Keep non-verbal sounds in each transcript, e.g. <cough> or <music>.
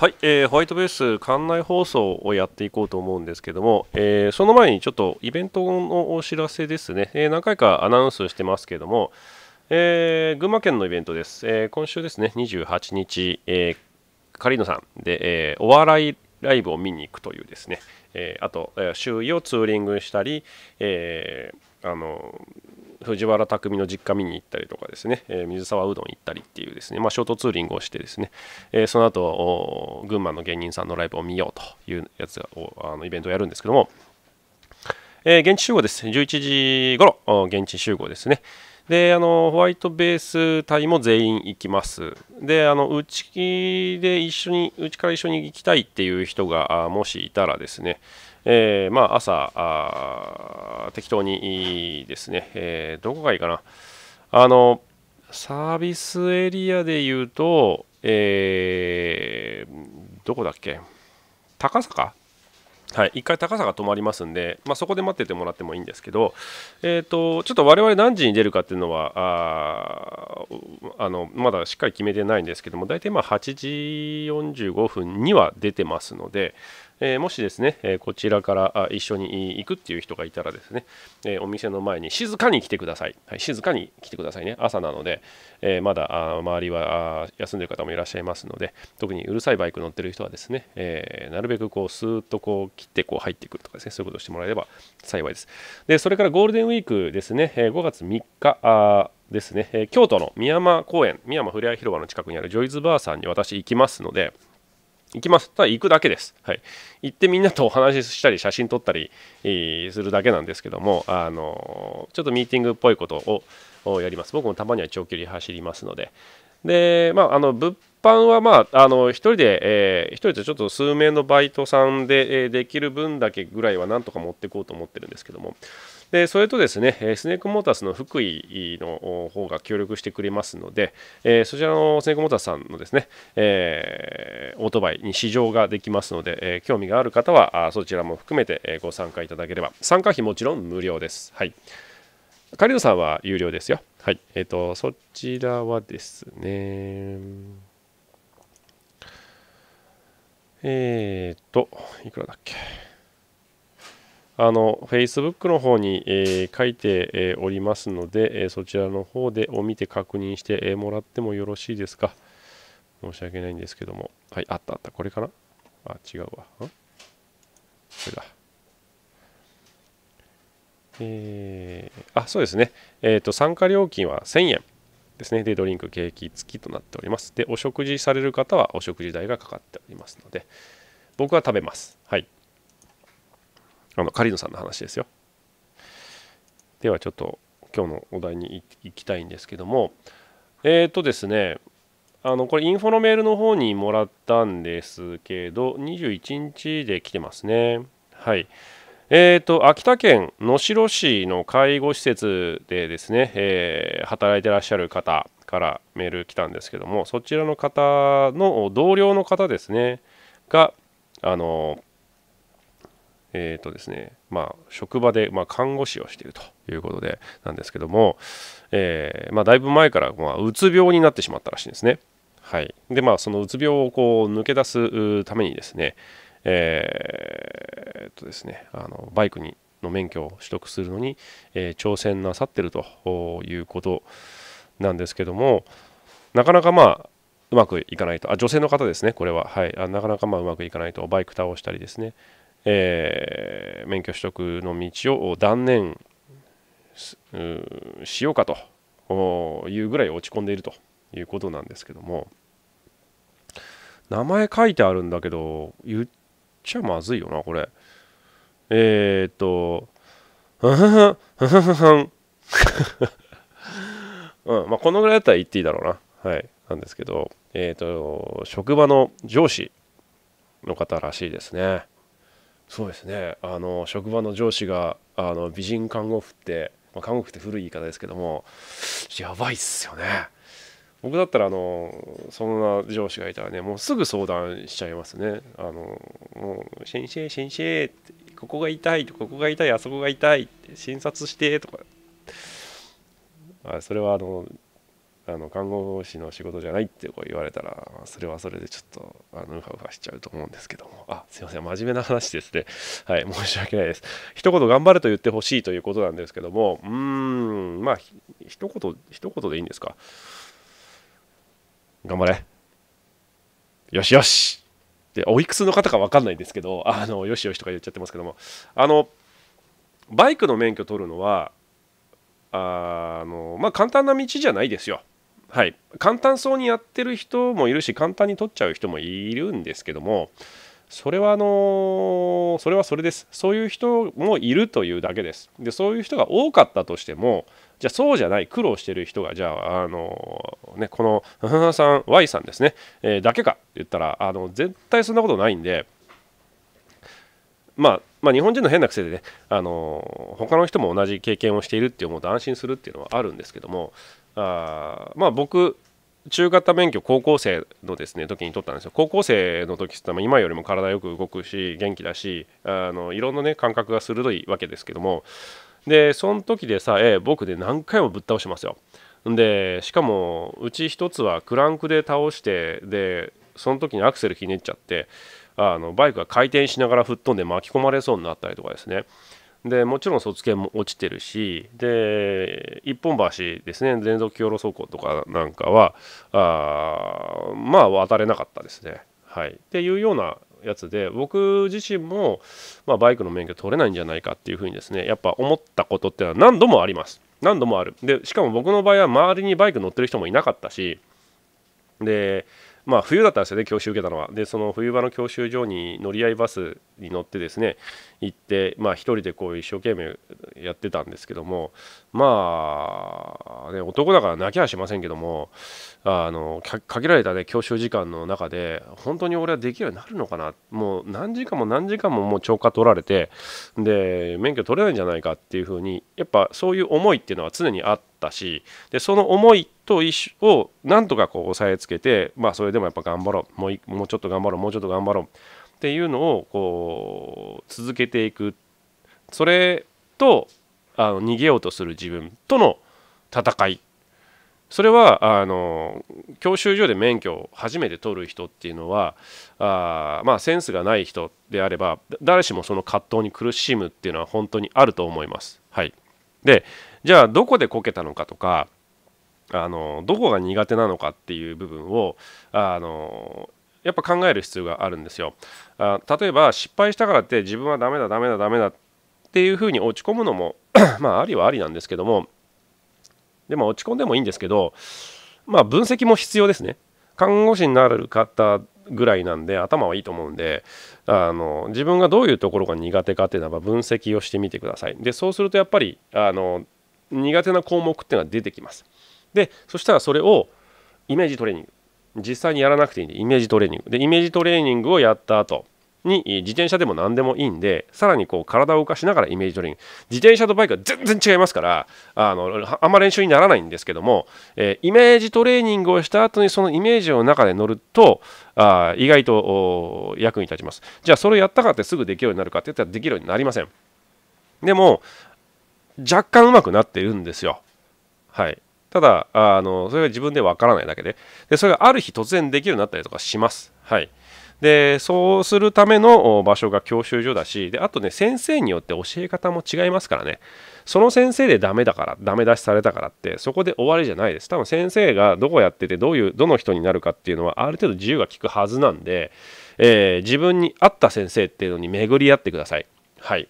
はい、えー、ホワイトベース館内放送をやっていこうと思うんですけども、えー、その前にちょっとイベントのお知らせですね、えー、何回かアナウンスしてますけども、えー、群馬県のイベントです、えー、今週ですね28日、えー、カリーノさんで、えー、お笑いライブを見に行くというですね、えー、あと、え周囲をツーリングしたり、えー、あの藤原拓の実家見に行ったりとかですね、えー、水沢うどん行ったりっていうですね、まあ、ショートツーリングをしてですね、えー、その後群馬の芸人さんのライブを見ようというやつをあのイベントをやるんですけども、え現地集合です11時ごろ現地集合ですねであのホワイトベース隊も全員行きますであのうちで一緒にうちから一緒に行きたいっていう人がもしいたらですねえー、まあ、朝適当にですね、えー、どこがいいかな。あの、サービスエリアで言うと、えー、どこだっけ高坂はい、1回高坂止まりますんで、まあ、そこで待っててもらってもいいんですけど、えーとちょっと我々何時に出るかっていうのはああのまだしっかり決めてないんですけども大体まあ8時45分には出てますので、えもしですね、えこちらから一緒に行くっていう人がいたらですね、えお店の前に静かに来てください。はい、静かに来てくださいね。朝なので、えまだ周りは休んでる方もいらっしゃいますので、特にうるさいバイク乗ってる人はですね、えなるべくこうスーッとこう切ってこう入ってくるとかですね、そういうことをしてもらえれば幸いです。で、それからゴールデンウィークですね、え5月3日、ですね、え京都の宮山公園、宮山ふれあい広場の近くにあるジョイズバーさんに私行きますので、行きます。ただ行くだけです。はい、行ってみんなとお話ししたり写真撮ったりするだけなんですけどもあのちょっとミーティングっぽいことをやります。僕もたまには長距離走りますので。でまあ、あの物販は、まあ、あの1人で、えー、1人でちょっと数名のバイトさんで、えー、できる分だけぐらいはなんとか持っていこうと思ってるんですけども、でそれとですねスネークモータースの福井の方が協力してくれますので、えー、そちらのスネークモータースさんのですね、えー、オートバイに試乗ができますので、えー、興味がある方はそちらも含めてご参加いただければ参加費もちろん無料です。はい、カリドさんは有料ですよ。はい。えっ、ー、と、そちらはですね、えっ、ー、と、いくらだっけ。あの Facebook の方に、えー、書いて、えー、おりますので、えそちらの方でを見て確認して、えもらってもよろしいですか申し訳ないんですけども。はい、あったあった。これかなあ、違うわ。これだ。えー、あ、そうですね。えっ、と、参加料金は1000円。ですね。で、ドリンク、ケーキ付きとなっております。で、お食事される方はお食事代がかかっておりますので、僕は食べます。はい。あの、カリノさんの話ですよ。ではちょっと今日のお題に行きたいんですけども、えっ、ー、とですね、あの、これインフォのメールの方にもらったんですけど、21日で来てますね。はい。えーと、秋田県能代市の介護施設でですね、えー、働いてらっしゃる方からメール来たんですけどもそちらの方の同僚の方ですねがあのえー、とですね、まあ、職場で、まあ、看護師をしているということで、なんですけども、えー、まあ、だいぶ前から、まあ、うつ病になってしまったらしいんですね。はい。で、まあ、そのうつ病をこう、抜け出すためにですね、えー、っとですね、あの、バイクに、の免許を取得するのに、え挑戦なさってるということなんですけども、なかなかまあ、うまくいかないと、あ、女性の方ですね、これは。はい。あなかなかまあ、うまくいかないと、バイク倒したりですね、えー、免許取得の道を断念しようかというぐらい落ち込んでいるということなんですけども名前書いてあるんだけど言っちゃまずいよなこれえー、っとはははははんうんまあ、このぐらいだったら言っていいだろうな。はい。なんですけど、えっ、と、職場の上司の方らしいですね。そうですねあの職場の上司があの美人看護婦って、まあ、看護婦って古い言い方ですけどもやばいっすよね僕だったらあのそんな上司がいたらねもうすぐ相談しちゃいますねあのもう先生先生ってここが痛いここが痛いあそこが痛いって診察してとかあそれはあのあの看護師の仕事じゃないってこう言われたらそれはそれでちょっとあのウハウハしちゃうと思うんですけどもあすいません真面目な話ですねはい申し訳ないです一言頑張ると言ってほしいということなんですけどもうーんまあ一言一言でいいんですか頑張れよしよしでおいくつの方か分かんないんですけどあのよしよしとか言っちゃってますけどもあのバイクの免許取るのはあのまあ簡単な道じゃないですよはい、簡単そうにやってる人もいるし簡単に取っちゃう人もいるんですけどもそれはあのそれはそれですそういう人もいるというだけですでそういう人が多かったとしてもじゃあそうじゃない苦労してる人がじゃああのねこのさん Y さんですね、えー、だけかって言ったらあの絶対そんなことないんでまあ、まあ、日本人の変な癖でね、あの他の人も同じ経験をしているって思うと安心するっていうのはあるんですけども、あまあ僕中型免許高校生のですね時に取ったんですよ高校生の時って今よりも体よく動くし元気だしあのいろんなね感覚が鋭いわけですけどもでその時でさえ僕で何回もぶっ倒しますよでしかもうち1つはクランクで倒してでその時にアクセルひねっちゃってあのバイクが回転しながら吹っ飛んで巻き込まれそうになったりとかですねでもちろん卒検も落ちてるしで一本橋ですね全続橋路走行とかなんかはあまあ渡れなかったですね。はい、っていうようなやつで僕自身も、まあ、バイクの免許取れないんじゃないかっていうふうにですねやっぱ思ったことってのは何度もあります何度もあるでしかも僕の場合は周りにバイク乗ってる人もいなかったしでまあ、冬だったんですよね、教習受けたのは。で、その冬場の教習所に乗り合いバスに乗ってですね、行って、まあ、人でこう一生懸命やってたんですけども、まあ、ね、男だから泣きはしませんけども、あの限られた、ね、教習時間の中で、本当に俺はできるようになるのかな、もう何時間も何時間ももう超過取られて、で、免許取れないんじゃないかっていうふうに、やっぱそういう思いっていうのは常にあって、ったしでその思いと一緒をなんとかこう押さえつけて、まあ、それでもやっぱ頑張ろうもうもうちょっと頑張ろうもうちょっと頑張ろうっていうのをこう続けていくそれとあの逃げようとする自分との戦いそれはあの教習所で免許を初めて取る人っていうのはあ、まあ、センスがない人であれば誰しもその葛藤に苦しむっていうのは本当にあると思います。はい、でじゃあどこでこけたのかとかあのどこが苦手なのかっていう部分をあのやっぱ考える必要があるんですよ。あ例えば失敗したからって自分はダメだダメだダメだっていうふうに落ち込むのも <clears throat> まあありはありなんですけどもでも落ち込んでもいいんですけどまあ分析も必要ですね。看護師になる方ぐらいなんで頭はいいと思うんであの自分がどういうところが苦手かっていうのは分析をしてみてください。でそうするとやっぱりあの苦手な項目っていうのが出てきますでそしたらそれをイメージトレーニング実際にやらなくていいんでイメージトレーニングでイメージトレーニングをやった後に自転車でも何でもいいんでさらにこう体を動かしながらイメージトレーニング自転車とバイクは全然違いますからあのあんま練習にならないんですけども、えー、イメージトレーニングをした後にそのイメージの中で乗るとあ意外と役に立ちますじゃあそれをやったからってすぐできるようになるかって言ったらできるようになりませんでも若干うまくなってるんですよ。はい。ただ、あの、それが自分でわからないだけで。で、それがある日突然できるようになったりとかします。はい。で、そうするための場所が教習所だし、で、あとね、先生によって教え方も違いますからね。その先生でダメだから、ダメ出しされたからって、そこで終わりじゃないです。多分先生がどこやってて、どういう、どの人になるかっていうのは、ある程度自由が利くはずなんで、えー、自分に合った先生っていうのに巡り合ってください。はい。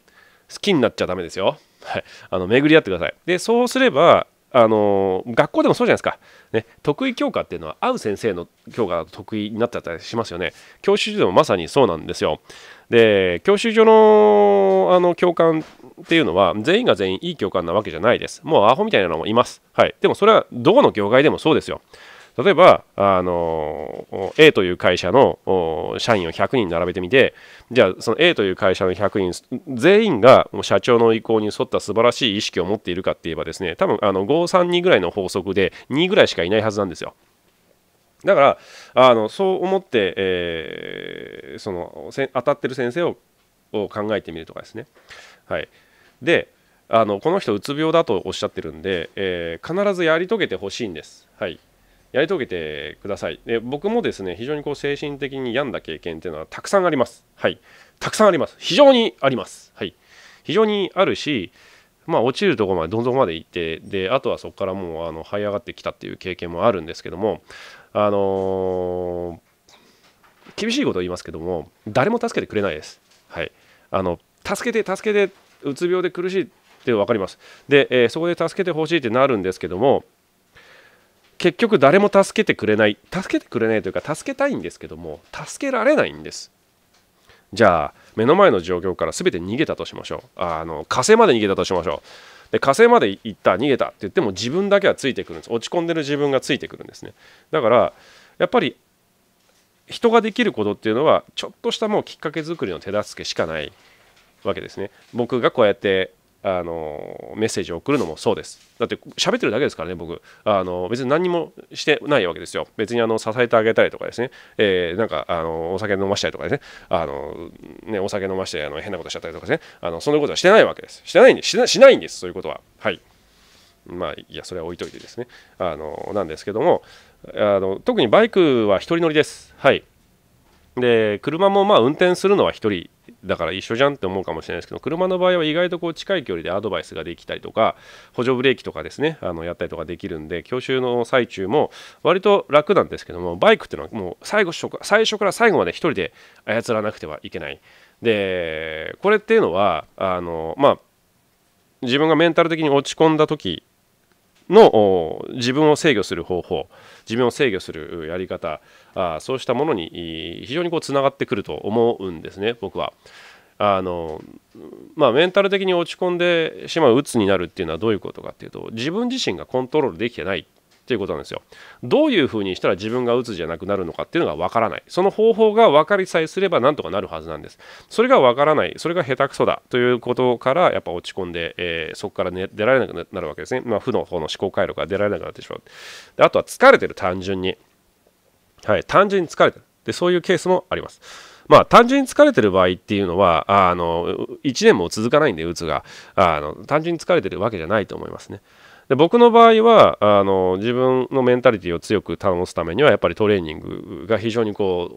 好きになっちゃダメですよ。はい、あの巡り合ってください。でそうすればあの学校でもそうじゃないですか、ね、得意教科っていうのは合う先生の教科が得意になっちゃったりしますよね教習所でもまさにそうなんですよで教習所のあの教官っていうのは全員が全員いい教官なわけじゃないですもうアホみたいなのもいます、はい、でもそれはどこの業界でもそうですよ例えば、あの、A という会社の社員を100人並べてみて、じゃあ、その A という会社の100人、全員がもう社長の意向に沿った素晴らしい意識を持っているかって言えばですね、多分、あの、532ぐらいの法則で、2ぐらいしかいないはずなんですよ。だからあのそう思って、えー、その当たってる先生を考えてみるとかですね。はい、であのこの人うつ病だとおっしゃってるんで、えー、必ずやり遂げてほしいんです。はい、やり遂げてくださいで僕もですね非常にこう精神的に病んだ経験っていうのはたくさんありますはいたくさんあります非常にありますはい非常にあるしまあ落ちるとこまでどん底まで行ってであとはそこからもうあの這い上がってきたっていう経験もあるんですけどもあのー、厳しいことを言いますけども誰も助けてくれないですはいあの助けて助けてうつ病で苦しいって分かりますで、えー、そこで助けてほしいってなるんですけども結局誰も助けてくれない助けてくれないというか助けたいんですけども助けられないんですじゃあ目の前の状況から全て逃げたとしましょうあの火星まで逃げたとしましょうで火星まで行った逃げたって言っても自分だけはついてくるんです落ち込んでる自分がついてくるんですねだからやっぱり人ができることっていうのはちょっとしたもうきっかけ作りの手助けしかないわけですね僕がこうやってあのメッセージを送るのもそうですだって喋ってるだけですからね僕あの別に何もしてないわけですよ別にあの支えてあげたりとかですね、えー、なんかあのお酒飲ましたりとかですねあのねお酒飲ましてあの変なことしちゃったりとかですねあのそんなことはしてないわけですしてないんですしないんですそういうことははいまあいやそれは置いといてですねあのなんですけどもあの特にバイクは1人乗りですはいで車もまあ運転するのは1人だから一緒じゃんって思うかもしれないですけど車の場合は意外とこう近い距離でアドバイスができたりとか補助ブレーキとかですねあのやったりとかできるんで教習の最中も割と楽なんですけどもバイクっていうのはもう最後最初から最後まで1人で操らなくてはいけないでこれっていうのはあのまあ自分がメンタル的に落ち込んだ時の自分を制御する方法自分を制御するやり方あそうしたものに非常にこうつながってくると思うんですね僕は。あのまあ、メンタル的に落ち込んでしまう鬱になるっていうのはどういうことかっていうと自分自身がコントロールできてないということなんですよ。どういうふうにしたら自分がうつじゃなくなるのかっていうのがわからない。その方法が分かりさえすればなんとかなるはずなんです。それがわからない。それが下手くそだということからやっぱ落ち込んで、えー、そこから、ね、出られなくなるわけですね。まあ、負の方の思考回路から出られなくなってしまう。であとは疲れてる単純に。はい、単純に疲れてる。で、そういうケースもあります。まあ、単純に疲れてる場合っていうのは、あの、1年も続かないんで、うつが、あの、単純に疲れてるわけじゃないと思いますね。で僕の場合はあの自分のメンタリティを強く保つためにはやっぱりトレーニングが非常にこ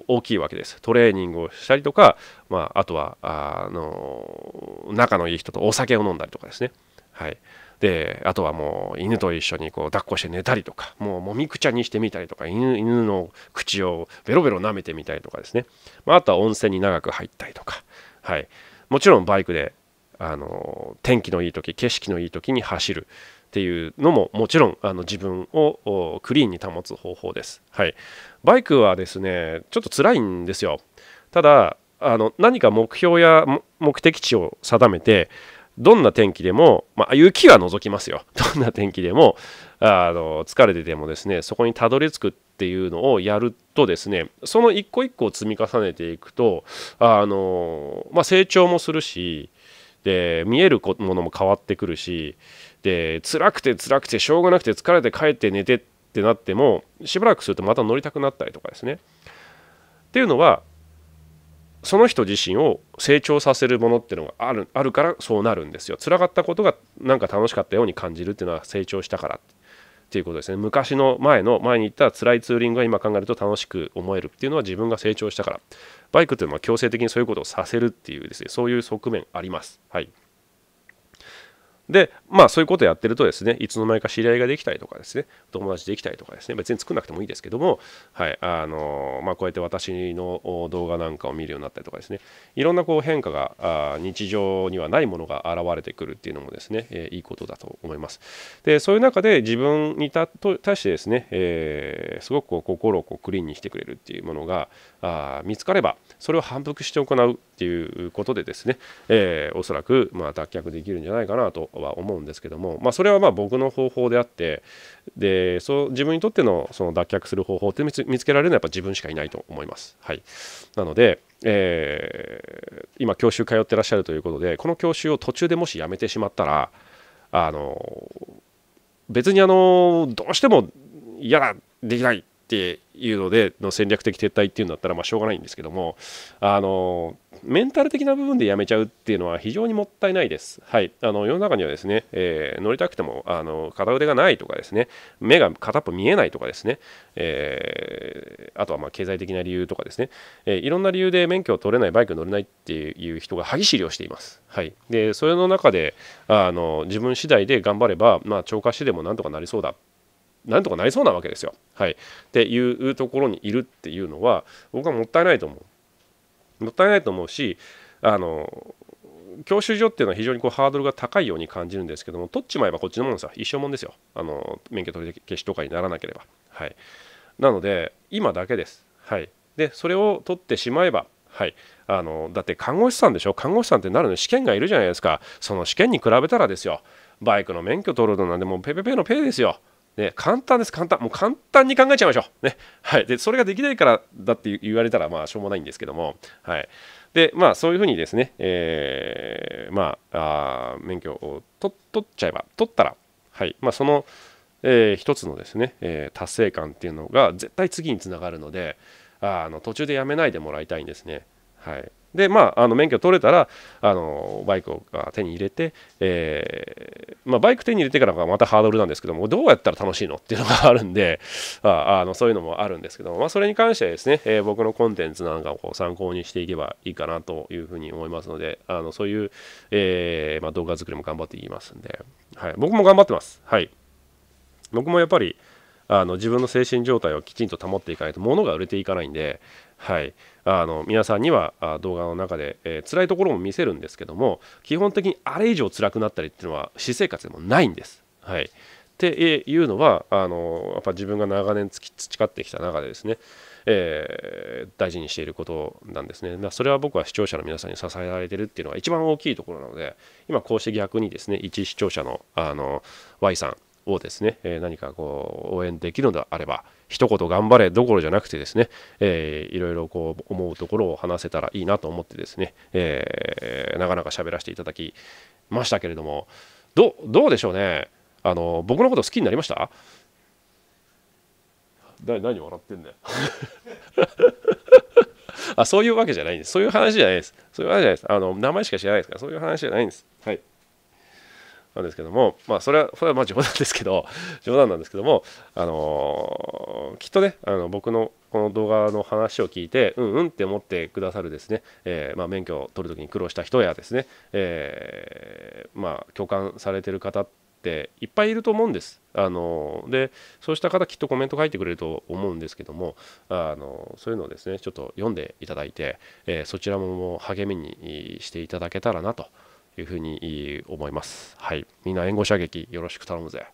う大きいわけですトレーニングをしたりとか、まあ、あとはあの仲のいい人とお酒を飲んだりとかですねはいであとはもう犬と一緒にこう抱っこして寝たりとかもうもみくちゃにしてみたりとか犬の口をベロベロ舐めてみたりとかですね、まあ、あとは温泉に長く入ったりとかはいもちろんバイクであの天気のいい時景色のいい時に走るっていうのももちろんあの自分をクリーンに保つ方法です、はい、バイクはですねちょっと辛いんですよただあの何か目標や目的地を定めてどんな天気でも、まあ、雪は除きますよ。<laughs> どんな天気でも、あの疲れててもですね、そこにたどり着くっていうのをやるとですね、その一個一個を積み重ねていくと、あのまあ、成長もするし、で見えるものも変わってくるしで辛くて辛くてしょうがなくて疲れて帰って寝てってなってもしばらくするとまた乗りたくなったりとかですね。っていうのはその人自身を成長させるものっていうのがあるあるからそうなるんですよ。辛かったことがなんか楽しかったように感じるっていうのは成長したからっていうことですね。昔の前の前に行った辛いツーリングが今考えると楽しく思えるっていうのは自分が成長したからバイクというのは強制的にそういうことをさせるっていうですねそういう側面あります。はいで、まあそういうことをやってるとですね、いつの間にか知り合いができたりとかですね、友達できたりとかですね、別に作んなくてもいいですけども、はい、あのまあ、こうやって私の動画なんかを見るようになったりとかですね、いろんなこう変化があ日常にはないものが現れてくるっていうのもですね、えー、いいことだと思います。で、そういう中で自分にたと対してですね、えー、すごくこう心をこうクリーンにしてくれるっていうものがあ見つかれば、それを反復して行うっていうことでですね、えー、おそらくまあ脱却できるんじゃないかなとは思うんですけども、まあ、それはまあ僕の方法であってでそう自分にとってのその脱却する方法って見つけられるのはやっぱ自分しかいないと思います。はい、なので、えー、今教習通ってらっしゃるということでこの教習を途中でもしやめてしまったらあの別にあのどうしても嫌だできないっていうのでの戦略的撤退っていうんだったらまあしょうがないんですけどもあのメンタル的な部分でやめちゃうっていうのは非常にもったいないです。はい、あの世の中にはですね、えー、乗りたくてもあの片腕がないとかですね目が片っぽ見えないとかですね、えー、あとはま経済的な理由とかですね、えー、いろんな理由で免許を取れないバイク乗れないっていう人が歯ぎしりをしています。はい、でそれの中であの自分次第で頑張れば、まあ、超過してでもなんとかなりそうだなんとかなりそうなわけですよ。はい、っていうところにいるっていうのは僕はもったいないと思う。もったいないと思うしあの教習所っていうのは非常にこうハードルが高いように感じるんですけども取っちまえばこっちのものさ一生もんですよあの免許取り消しとかにならなければ。はい、なので今だけです。はい、でそれを取ってしまえばはい、あのだって看護師さんでしょ看護師さんってなるの試験がいるじゃないですかその試験に比べたらですよバイクの免許取るのなんでもうペペペのペイですよね、簡単です、簡単。もう簡単に考えちゃいましょう。ね。はい。で、それができないからだって言われたら、まあ、しょうもないんですけども。はい。で、まあ、そういうふうにですね、えー、まあ、あ免許を取っちゃえば、取ったら、はい。まあ、その、えー、一つのですね、えー、達成感っていうのが絶対次につながるので、あの途中でやめないでもらいたいんですね。はい。でまああの免許取れたらあのバイクを手に入れて、えー、まあ、バイク手に入れてからがまたハードルなんですけどもどうやったら楽しいのっていうのがあるんでああのそういうのもあるんですけども、まあ、それに関してはですね、えー、僕のコンテンツなんかをこう参考にしていけばいいかなというふうに思いますのであのそういう、えー、まあ、動画作りも頑張っていきますんで、はい、僕も頑張ってます。はい僕もやっぱりあの自分の精神状態をきちんと保っていかないと物が売れていかないんではい、あの皆さんには動画の中で、えー、辛いところも見せるんですけども基本的にあれ以上辛くなったりっていうのは私生活でもないんです。はい、っていうのはあのやっぱ自分が長年培ってきた中でですね、えー、大事にしていることなんですね。それは僕は視聴者の皆さんに支えられてるっていうのが一番大きいところなので今こうして逆にですね一視聴者のあの Y さんをですね、え何かこう応援できるのであれば一言頑張れどころじゃなくてですね、えー、いろいろこう思うところを話せたらいいなと思ってですね、えー、なかなか喋らせていただきましたけれどもどどうでしょうねあの僕のこと好きになりましただ何笑ってんだよ <laughs> あそういうわけじゃないんですそういう話じゃないですそういう話じゃないですあの名前しか知らないですからそういう話じゃないんですはいなんですけども、まあ、それは、それはまあ冗談ですけど、冗談なんですけども、あのー、きっとね、あの僕のこの動画の話を聞いて、うんうんって思ってくださるですね、えー、まあ、免許を取るときに苦労した人やですね、えー、まあ、共感されてる方っていっぱいいると思うんです。あので、そうした方、きっとコメント書いてくれると思うんですけども、あのそういうのをですね、ちょっと読んでいただいて、えそちらも励みにしていただけたらなと。いうふうに思います。はい、みんな援護射撃よろしく頼むぜ。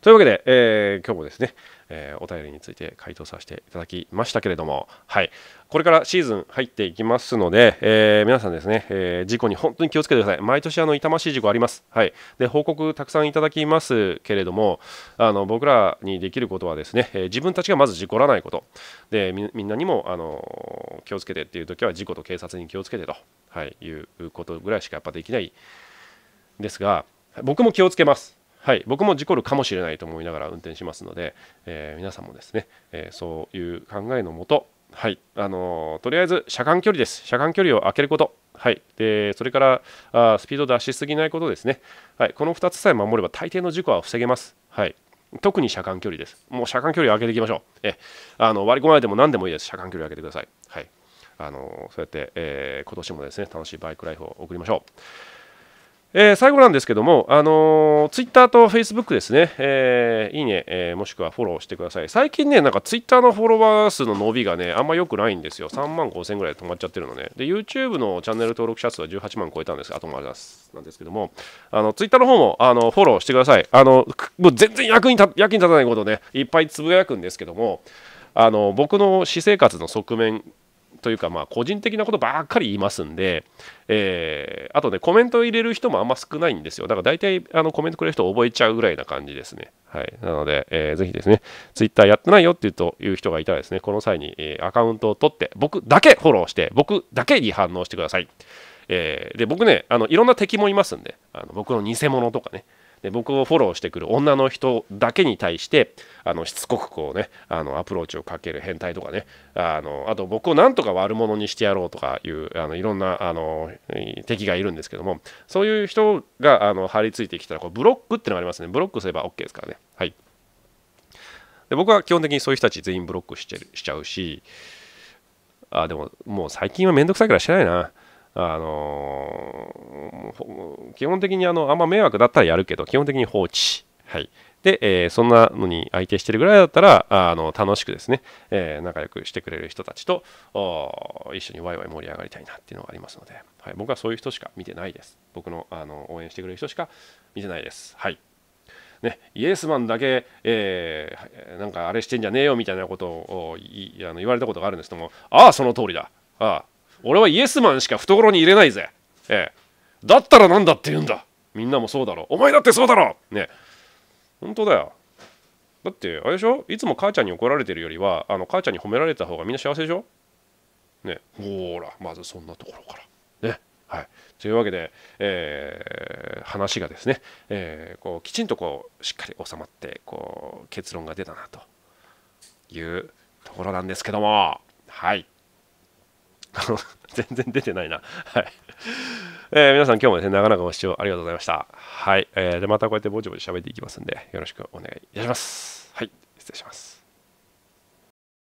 というわけで、えー、今日もですね、えー、お便りについて回答させていただきましたけれども、はい、これからシーズン入っていきますので、えー、皆さんですね、え事故に本当に気をつけてください。毎年あの痛ましい事故あります。はい、で報告たくさんいただきますけれども、あの僕らにできることはですね、え自分たちがまず事故らないこと、でみんなにもあの気をつけてっていう時は事故と警察に気をつけてとはい、いうことぐらいしかやっぱできないですが僕も気をつけます。はい、僕も事故るかもしれないと思いながら運転しますので、えー、皆さんもですね、えー、そういう考えのもと、はいあのー、とりあえず車間距離です。車間距離を空けること、はい、でそれからあスピード出しすぎないことですね、はい、この2つさえ守れば大抵の事故は防げます。はい、特に車間距離です。もう車間距離を上けていきましょう。えあの割り込まれても何でもいいです。車間距離を空けてください。はいあのそうやって、えー、今年もですね楽しいバイクライフを送りましょう。えー、最後なんですけども、あのー、ツイッターとフェイスブックですね、えー、いいね、えー、もしくはフォローしてください。最近ね、なんかツイッターのフォロワー数の伸びがね、あんま良くないんですよ。3万5千ぐらいで止まっちゃってるのね。で、YouTube のチャンネル登録者数は18万超えたんですが、後ましなんですけども、あのツイッターの方もあのフォローしてください。あのもう全然役に立役に立たないことね、いっぱいつぶやくんですけども、あの僕の私生活の側面というか、まあ、個人的なことばっかり言いますんで、えー、あとね、コメントを入れる人もあんま少ないんですよ。だから大体あのコメントくれる人覚えちゃうぐらいな感じですね。はい。なので、えー、ぜひですね、Twitter やってないよっていうという人がいたらですね、この際に、えー、アカウントを取って、僕だけフォローして、僕だけに反応してください。えー、で、僕ね、あのいろんな敵もいますんで、あの僕の偽物とかね。で僕をフォローしてくる女の人だけに対してあのしつこくこうねあのアプローチをかける変態とかねあのあと僕をなんとか悪者にしてやろうとかいうあのいろんなあの敵がいるんですけどもそういう人があの張り付いてきたらこうブロックってのがありますねブロックすれば OK ですからねはいで僕は基本的にそういう人たち全員ブロックしてるしちゃうしあでももう最近はめんどくさいからしてないなあのー、基本的にあの、あんま迷惑だったらやるけど、基本的に放置。はい。で、えー、そんなのに相手してるぐらいだったら、あの、楽しくですね、えー、仲良くしてくれる人たちと、一緒にワイワイ盛り上がりたいなっていうのがありますので、はい、僕はそういう人しか見てないです。僕の、あの、応援してくれる人しか見てないです。はい。ね、イエスマンだけ、えー、なんかあれしてんじゃねえよみたいなことをあの言われたことがあるんですけども、ああ、その通りだ。ああ、俺はイエスマンしか懐に入れないぜ。ええ。だったら何だって言うんだ。みんなもそうだろ。お前だってそうだろね。本当だよ。だって、あれでしょいつも母ちゃんに怒られてるよりは、あの母ちゃんに褒められた方がみんな幸せでしょね。ほら、まずそんなところから。ね。はい、というわけで、えー、話がですね、えー、こうきちんとこうしっかり収まってこう結論が出たなというところなんですけどもはい <laughs> 全然出てないな。はい。えー、皆さん今日もですね、長々ご視聴ありがとうございました。はい。えー、で、またこうやってぼちぼち喋っていきますんで、よろしくお願いいたします。はい。失礼します。